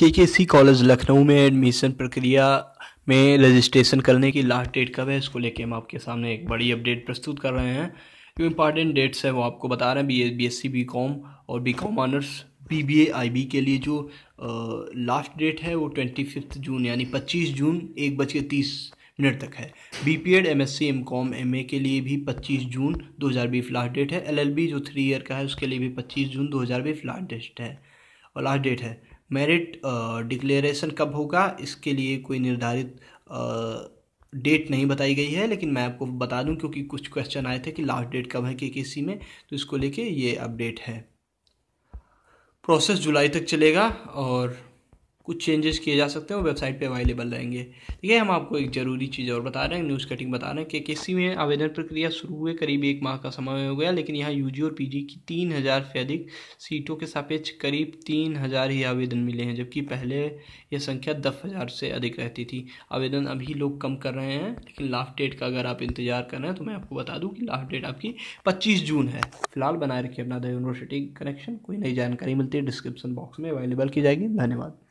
के के सी कॉलेज लखनऊ में एडमिशन प्रक्रिया में रजिस्ट्रेशन करने की लास्ट डेट कब है इसको लेके हम आपके सामने एक बड़ी अपडेट प्रस्तुत कर रहे हैं जो इम्पॉर्टेंट डेट्स है वो आपको बता रहे हैं B B S C B com और B com honours B B A I B के लिए जो लास्ट डेट है वो ट्वेंटी फिफ्थ जून यानी पच्चीस जून एक बज के तीस मिनट तक है B P ed M S C M com M A के लिए भी पच्चीस जून दो हज़ार बीस लास्ट डेट है एल एल बी जो थ्री ईयर का है उसके लिए भी पच्चीस जून दो हज़ार बीस लास्ट डेट है और लास्ट डेट है मेरिट डिक्लेरेशन कब होगा इसके लिए कोई निर्धारित डेट नहीं बताई गई है लेकिन मैं आपको बता दूं क्योंकि कुछ क्वेश्चन आए थे कि लास्ट डेट कब है के के सी में तो इसको लेके ये अपडेट है प्रोसेस जुलाई तक चलेगा और कुछ चेंजेस किए जा सकते हैं वो वेबसाइट पे अवेलेबल रहेंगे ठीक है हम आपको एक ज़रूरी चीज़ और बता रहे हैं न्यूज़ कटिंग बता रहे हैं के के सी में आवेदन प्रक्रिया शुरू हुए करीब एक माह का समय हो गया लेकिन यहाँ यू और पी की तीन हज़ार से अधिक सीटों के सापेक्ष करीब तीन हज़ार ही आवेदन मिले हैं जबकि पहले यह संख्या दस हज़ार से अधिक रहती थी आवेदन अभी लोग कम कर रहे हैं लेकिन लास्ट डेट का अगर आप इंतजार कर रहे हैं तो मैं आपको बता दूँ कि लास्ट डेट आपकी पच्चीस जून है फिलहाल बनाए रखिए अपना द यूनिवर्सिटी कनेक्शन कोई नई जानकारी मिलती है डिस्क्रिप्शन बॉक्स में अवेलेबल की जाएगी धन्यवाद